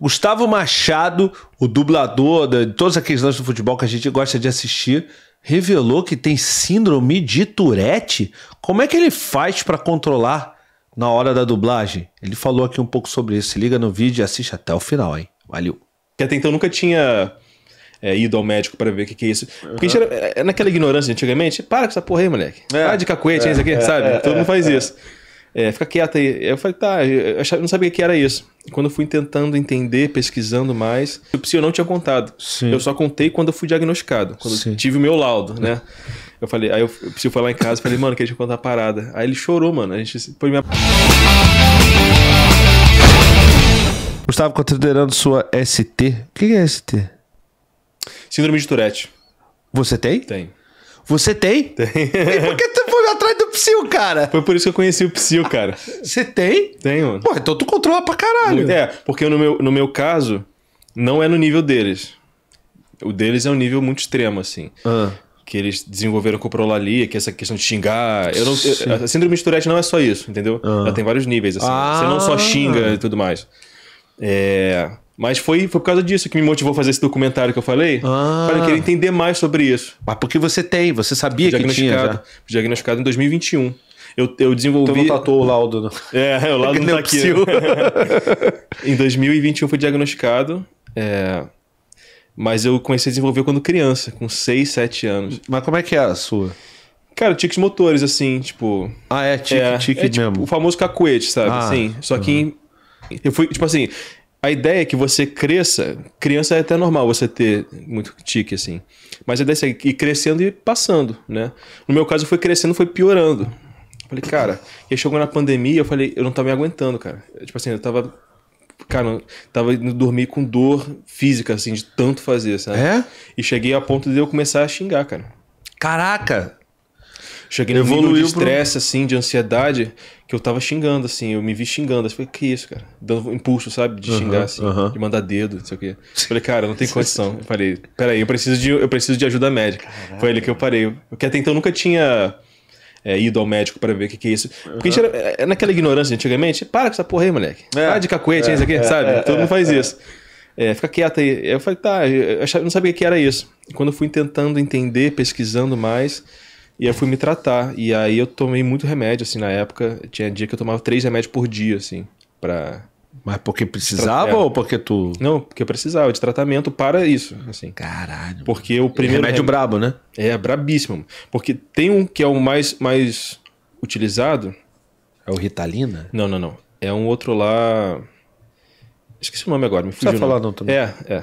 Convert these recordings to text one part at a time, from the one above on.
Gustavo Machado, o dublador de todos aqueles lances do futebol que a gente gosta de assistir, revelou que tem síndrome de Tourette. Como é que ele faz para controlar na hora da dublagem? Ele falou aqui um pouco sobre isso. Se liga no vídeo e assiste até o final, hein? Valeu. Que até então nunca tinha é, ido ao médico para ver o que, que é isso. Porque uhum. a é, gente era, é, naquela ignorância antigamente, para com essa porra aí, moleque. É, para de cacuete, é, é, é, isso aqui, sabe? Todo mundo faz isso é, fica quieta aí. Eu falei, tá, eu não sabia que era isso. E quando eu fui tentando entender, pesquisando mais, eu, eu não tinha contado. Sim. Eu só contei quando eu fui diagnosticado, quando eu tive o meu laudo, né? Eu falei, aí eu, eu preciso falar em casa, falei, mano, queria te contar a parada. Aí ele chorou, mano. A gente pôs minha. Gustavo, considerando sua ST, o que é ST? Síndrome de Tourette. Você tem? Tem. Você tem? Tem. E por que tu foi atrás do Psyu, cara? Foi por isso que eu conheci o Psyu, cara. Você tem? Tenho, Pô, então tu controla pra caralho. é, porque no meu, no meu caso, não é no nível deles. O deles é um nível muito extremo, assim. Ah. Que eles desenvolveram com o Prolalia, que é essa questão de xingar. Eu não, eu, a síndrome de Tourette não é só isso, entendeu? Ah. Ela tem vários níveis, assim. Ah. Você não só ah. xinga e tudo mais. É... Mas foi, foi por causa disso que me motivou a fazer esse documentário que eu falei. Ah. Para querer entender mais sobre isso. Mas porque você tem, você sabia que tinha já. Diagnosticado em 2021. Eu, eu desenvolvi. Então não tatuou o laudo. Não. Né? É, é, o laudo é não tá aqui. Né? em 2021 fui diagnosticado. É... Mas eu comecei a desenvolver quando criança, com 6, 7 anos. Mas como é que é a sua? Cara, tiques motores, assim, tipo. Ah, é, tique, é, tique é, tipo mesmo. o famoso cacuete, sabe? Ah, assim. Só que. Em... Uhum. Eu fui, tipo assim, a ideia é que você cresça. Criança é até normal você ter muito tique, assim. Mas a ideia é ir crescendo e passando, né? No meu caso, foi crescendo, foi piorando. falei, cara, e aí chegou na pandemia, eu falei, eu não tava me aguentando, cara. Tipo assim, eu tava. Cara, tava indo dormir com dor física, assim, de tanto fazer, sabe? É? E cheguei a ponto de eu começar a xingar, cara. Caraca! Cheguei no nível de estresse, pro... assim, de ansiedade, que eu tava xingando, assim, eu me vi xingando. Eu falei, que isso, cara? Dando um impulso, sabe? De xingar, uhum, assim, uhum. de mandar dedo, não sei o quê. falei, cara, não tem condição. Eu falei, peraí, eu preciso de, eu preciso de ajuda médica. Caralho. Foi ali que eu parei. Porque até então eu nunca tinha. É, ido ao médico para ver o que, que é isso. Porque uhum. a gente era, é, é naquela ignorância antigamente, para com essa porra aí, moleque. É, para de cacuete, é, é, isso aqui, sabe? Todo mundo faz isso. fica quieto aí. Eu falei, tá, eu não sabia o que era isso. E quando eu fui tentando entender, pesquisando mais, e aí fui me tratar. E aí eu tomei muito remédio, assim, na época. Tinha dia que eu tomava três remédios por dia, assim, pra. Mas porque precisava Tra... ou porque tu. Não, porque eu precisava de tratamento para isso, assim. Caralho. Porque o primeiro. Remédio rem... brabo, né? É, brabíssimo. Porque tem um que é o mais, mais utilizado. É o Ritalina? Não, não, não. É um outro lá. Esqueci o nome agora, me fugiu. Não falar não também. É, é.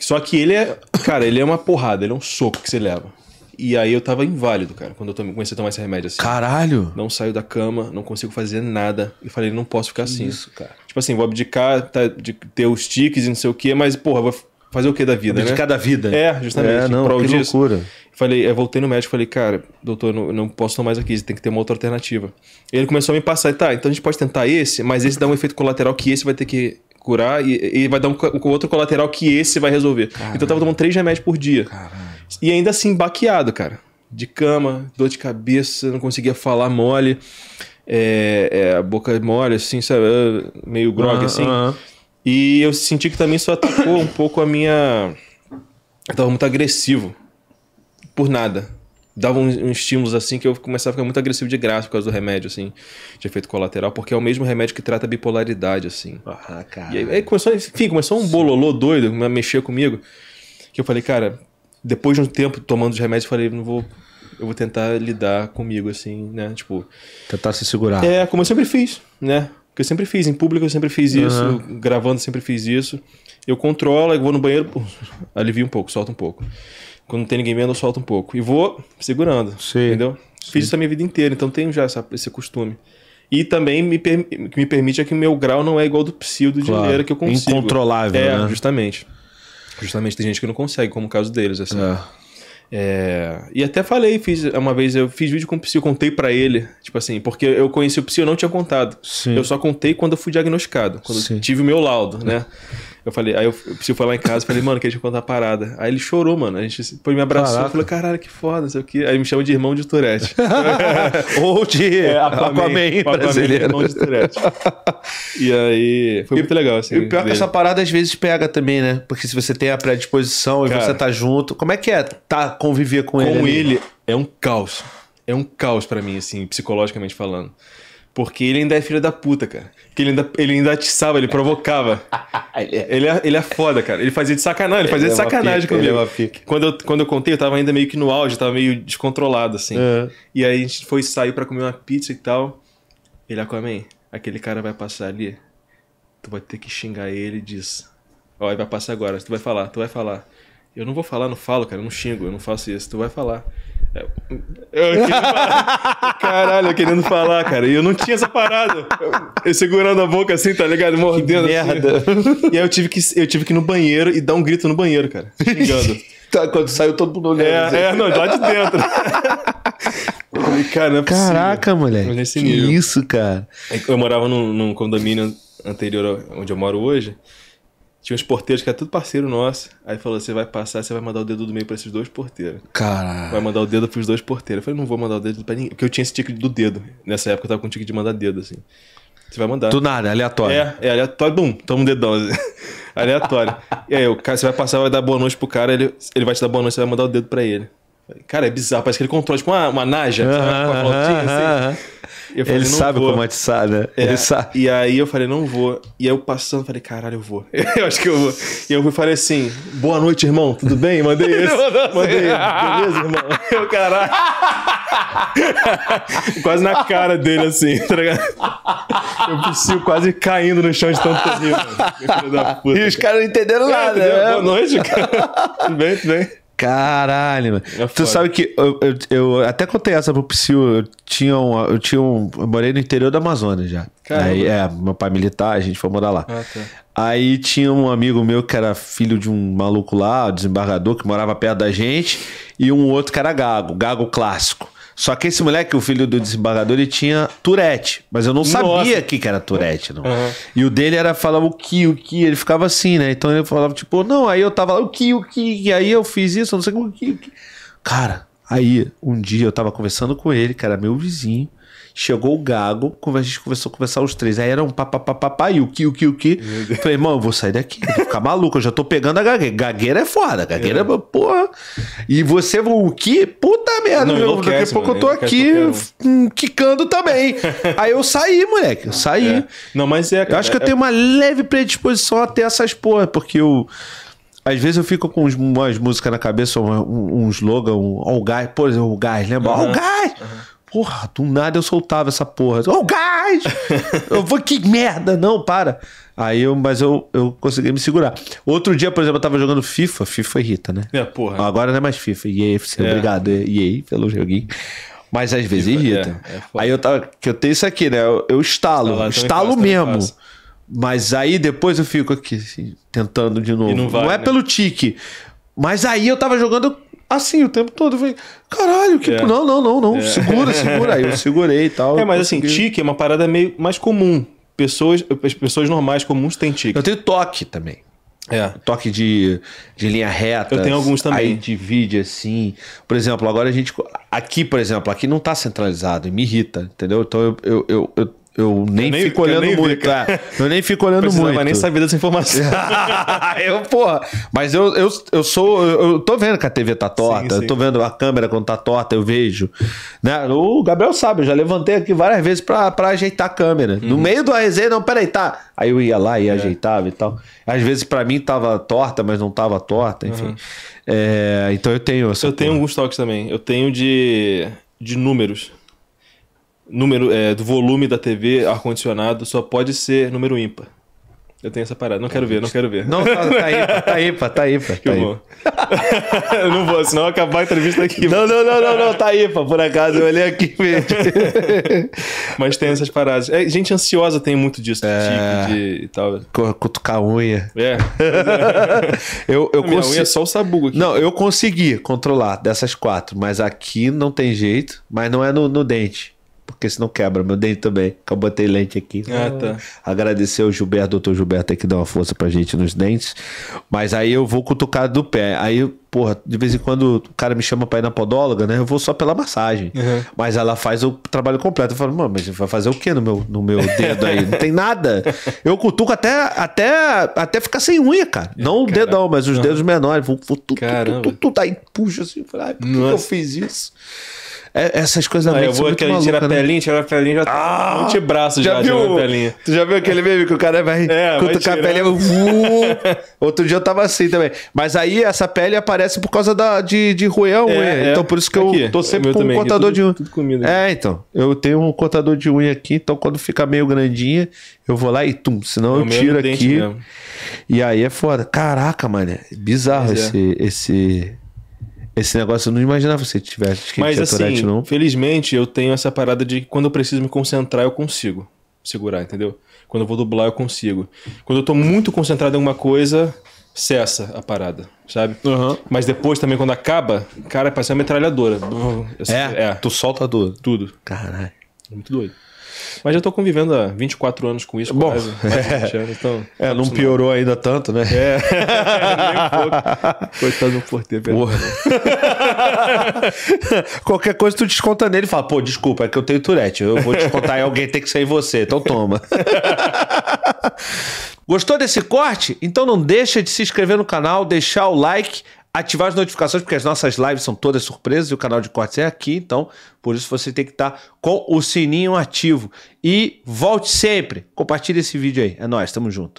Só que ele é. Cara, ele é uma porrada, ele é um soco que você leva. E aí eu tava inválido, cara, quando eu comecei a tomar esse remédio assim. Caralho! Não saio da cama, não consigo fazer nada. E falei, não posso ficar que assim. Isso, cara. Tipo assim, vou abdicar tá, de ter os tiques e não sei o quê, mas, porra, vou fazer o quê da vida, abdicar né? Abdicar da vida. É, justamente. É, não, que disso. loucura. Falei, eu voltei no médico falei, cara, doutor, não, não posso tomar mais aqui, tem que ter uma outra alternativa. Ele começou a me passar, tá, então a gente pode tentar esse, mas esse dá um efeito colateral que esse vai ter que curar e, e vai dar um, um outro colateral que esse vai resolver. Caramba. Então eu tava tomando três remédios por dia. Caramba. E ainda assim, baqueado, cara. De cama, dor de cabeça, não conseguia falar mole. É, é, a boca é mole, assim, sabe? Meio grog, assim. E eu senti que também só atacou um pouco a minha. Eu tava muito agressivo. Por nada. Dava uns, uns estímulos assim que eu começava a ficar muito agressivo de graça por causa do remédio, assim, de efeito colateral, porque é o mesmo remédio que trata a bipolaridade, assim. Ah, cara. E aí, aí começou, enfim, começou um bololô doido a mexer comigo. Que eu falei, cara, depois de um tempo tomando os remédios, eu falei, não vou. Eu vou tentar lidar comigo, assim, né? Tipo. Tentar se segurar. É, como eu sempre fiz, né? Porque eu sempre fiz, em público eu sempre fiz isso, uhum. gravando sempre fiz isso. Eu controlo, eu vou no banheiro, alivio um pouco, solto um pouco. Quando não tem ninguém vendo, eu solto um pouco. E vou segurando. Sim. Entendeu? Sim. Fiz isso a minha vida inteira, então tenho já essa, esse costume. E também me, per, me permite é que meu grau não é igual do psil de claro. dinheiro que eu consigo. Incontrolável, é, né? justamente. Justamente tem gente que não consegue, como o caso deles, assim. É. É, e até falei, fiz uma vez, eu fiz vídeo com o Psy, contei para ele, tipo assim, porque eu conheci o Psy, eu não tinha contado. Sim. Eu só contei quando eu fui diagnosticado, quando tive o meu laudo, né? Eu falei, aí eu, preciso falar em casa, falei, mano, que a gente contar uma parada. Aí ele chorou, mano. A gente foi me abraçou, Caraca. falou, caralho, que foda, não sei o quê. Aí me chama de irmão de Tourette. Ou de é, Aquaman, Aquaman brasileiro. Irmão de Tourette. E aí foi e, muito legal, assim. E pior dele. É que essa parada às vezes pega também, né? Porque se você tem a predisposição e você tá junto, como é que é tá conviver com, com ele? Com ele é um caos. É um caos para mim, assim, psicologicamente falando. Porque ele ainda é filho da puta, cara. Porque ele ainda, ele ainda atiçava, ele provocava. ele, é... Ele, é, ele, é, foda, cara. Ele fazia de sacanagem, ele fazia é ele de é sacanagem pica, comigo. Quando, eu, quando eu contei, eu tava ainda meio que no auge, tava meio descontrolado, assim. Uhum. E aí a gente foi saiu para comer uma pizza e tal. Ele, Aquaman, aquele cara vai passar ali. Tu vai ter que xingar ele disso. Ó, ele vai passar agora. Tu vai falar, tu vai falar. Eu não vou falar, não falo, cara, eu não xingo, eu não faço isso. Tu vai falar. É, eu, eu Caralho, eu querendo falar, cara. E eu não tinha essa parada. Eu segurando a boca assim, tá ligado? Mordendo. Que assim. merda. Assim. E aí eu tive, que, eu tive que ir no banheiro e dar um grito no banheiro, cara. Xingando. tá, quando saiu todo mundo olhando. É, assim. é não, lá de dentro. Eu falei, cara, é Caraca, moleque. que nível. isso, cara. É eu morava num, num condomínio anterior onde eu moro hoje. Tinha uns porteiros que era tudo parceiro nosso. Aí falou: você vai passar, você vai mandar o dedo do meio pra esses dois porteiros. Caralho. Vai mandar o dedo pros dois porteiros. Eu falei, não vou mandar o dedo pra ninguém. Porque eu tinha esse tique do dedo. Nessa época eu tava com o tique de mandar dedo, assim. Você vai mandar. Do nada, é aleatório. É, é aleatório, bum, toma um dedão. Assim. aleatório. e aí, o cara, você vai passar, vai dar boa noite pro cara, ele, ele vai te dar boa noite, você vai mandar o dedo pra ele. Cara, é bizarro, parece que ele controla tipo uma, uma naja, uh -huh, sabe? Uma uh -huh, assim. Uh -huh. Falei, ele sabe vou. como atiçar, né? É, ele sabe. E aí eu falei, não vou. E aí eu passando, falei, caralho, eu vou. eu acho que eu vou. E eu falei assim, boa noite, irmão, tudo bem? Mandei esse. Assim. Mandei ele. Beleza, irmão? Eu, caralho. quase na cara dele, assim, tá Eu preciso quase caindo no chão de tanto rir, mano. E os caras não entenderam nada, é, né? Boa noite, cara. tudo bem, tudo bem. Caralho, mano. É tu sabe que eu, eu, eu, até contei essa pro Psyu, eu tinha um. Eu, tinha um, eu morei no interior da Amazônia já. Aí, é, meu pai militar, a gente foi morar lá. Ah, tá. Aí tinha um amigo meu que era filho de um maluco lá, um desembargador, que morava perto da gente, e um outro que era gago, gago clássico. Só que esse moleque, o filho do desembargador, ele tinha Tourette. Mas eu não Nossa. sabia que, que era Tourette, não. Uhum. E o dele era falar o que, o que. Ele ficava assim, né? Então ele falava, tipo, não, aí eu tava lá, o que, o que. E aí eu fiz isso, não sei como, o que, o que. Cara, aí um dia eu tava conversando com ele, que era meu vizinho. Chegou o Gago, a gente começou a conversar os três. Aí era um papapá, e o que, o que, o que. Falei, irmão, eu vou sair daqui, vou ficar maluco, eu já tô pegando a gagueira. Gagueira é foda, gagueira é, é porra. E você, o que? Puta merda, não, meu, daqui a pouco mano, eu tô aqui um, hum, quicando também. aí eu saí, moleque, eu saí. É. Não, mas é, cara, Eu acho que é, eu é tenho uma leve predisposição a ter essas porra, porque eu. Às vezes eu fico com umas músicas na cabeça, um, um slogan, um, um gás, por exemplo, o gás, lembra? Uhum. -huh. gás! porra, do nada eu soltava essa porra. Oh, gás! eu vou, que merda! Não, para! Aí eu, mas eu, eu consegui me segurar. Outro dia, por exemplo, eu tava jogando FIFA, FIFA irrita, né? É, porra. Agora não é mais FIFA, EA, é. obrigado, é, EA, pelo joguinho. Mas às vezes FIFA, irrita. É, é aí eu tava, que eu tenho isso aqui, né? Eu, eu estalo, lá, estalo faço, mesmo. Mas aí depois eu fico aqui, assim, tentando de novo. E não, vai, não é né? pelo tique. Mas aí eu tava jogando assim o tempo todo. vem caralho, que. É. Não, não, não, não. É. Segura, segura. Aí eu segurei e tal. É, mas assim, consegui. assim, tique é uma parada meio mais comum. Pessoas, pessoas normais comuns têm tique. Eu tenho toque também. É. Toque de, de linha reta. Eu tenho alguns também. Aí divide assim. Por exemplo, agora a gente. Aqui, por exemplo, aqui não tá centralizado e me irrita, entendeu? Então eu, eu, eu, eu eu nem, é. eu nem fico olhando nem muito, tá? Eu nem fico olhando muito. muito. Não nem saber dessa informação. eu, porra. Mas eu, eu, eu sou. Eu, eu tô vendo que a TV tá torta. Sim, sim. Eu tô vendo a câmera quando tá torta, eu vejo. Né? O Gabriel sabe, eu já levantei aqui várias vezes pra, pra ajeitar a câmera. No uhum. meio do resenha, não, peraí, tá. Aí eu ia lá e é. ajeitava e tal. Às vezes pra mim tava torta, mas não tava torta, enfim. Uhum. É, então eu tenho. eu porra. tenho alguns toques também. Eu tenho de, de números número é, do volume da TV, ar-condicionado, só pode ser número ímpar. Eu tenho essa parada. Não quero ver, não quero ver. Não, tá, tá ímpar, tá ímpar, tá ímpar. Tá eu não vou, senão acabar a entrevista aqui. Não, não, não, não, não, tá ímpar, por acaso, eu olhei aqui mesmo. Mas tem essas paradas. É, gente ansiosa tem muito disso, é... Tipo, de, e tal. Cutucar a unha. É. eu, eu Minha unha é só o sabugo aqui. Não, eu consegui controlar dessas quatro, mas aqui não tem jeito, mas não é no, no dente porque senão quebra meu dente também. Que eu botei lente aqui. Ah, tá. Agradecer ao Gilberto, doutor Gilberto, que dá uma força pra gente nos dentes. Mas aí eu vou cutucar do pé. Aí porra, de vez em quando o cara me chama pra ir na podóloga, né? Eu vou só pela massagem. Uhum. Mas ela faz o trabalho completo. Eu falo, mano, mas vai fazer o que no meu, no meu dedo aí? Não tem nada. Eu cutuco até, até, até ficar sem unha, cara. Não o dedão, mas os uhum. dedos menores. Vou, vou tu, Caramba. tu, tu, tu, aí puxa assim. Falo, ai, por que, que eu fiz isso? É, essas coisas não, eu vou que a gente tira a né? pelinha, tira a pelinha, já tá ah, antebraço já, já viu, pelinha. Tu já viu aquele meme que o cara vai é, cutucar vai a pele? Uh! outro dia eu tava assim também. Mas aí essa pele aparece aparece por causa da, de, de ruel, é, É. Então por isso que aqui, eu tô sempre com também, um contador tudo, de unha. É, então. Eu tenho um contador de unha aqui, então quando fica meio grandinha, eu vou lá e tum. Senão é eu tiro aqui. E aí é foda. Caraca, mano. Bizarro Mas é. esse, esse esse negócio eu não imaginava você tivesse que Mas assim, Tourette, não. felizmente eu tenho essa parada de quando eu preciso me concentrar, eu consigo segurar, entendeu? Quando eu vou dublar, eu consigo. Quando eu tô muito concentrado em alguma coisa, cessa a parada, sabe? Uhum. Mas depois também, quando acaba, cara, parece uma metralhadora. Assim, é? é. Tu solta tudo? Tudo. Caralho. É muito doido. Mas já tô convivendo há 24 anos com isso. Bom, quase, é, anos, então, é, não, piorou ainda tanto, né? É, é Coitado do porteiro, Qualquer coisa tu desconta nele e fala, pô, desculpa, é que eu tenho turete. eu vou descontar em alguém, tem que ser em você, então toma. Gostou desse corte? Então não deixa de se inscrever no canal, deixar o like, ativar as notificações, porque as nossas lives são todas surpresas e o canal de cortes é aqui, então por isso você tem que estar tá com o sininho ativo. E volte sempre, compartilhe esse vídeo aí. É nós, tamo junto.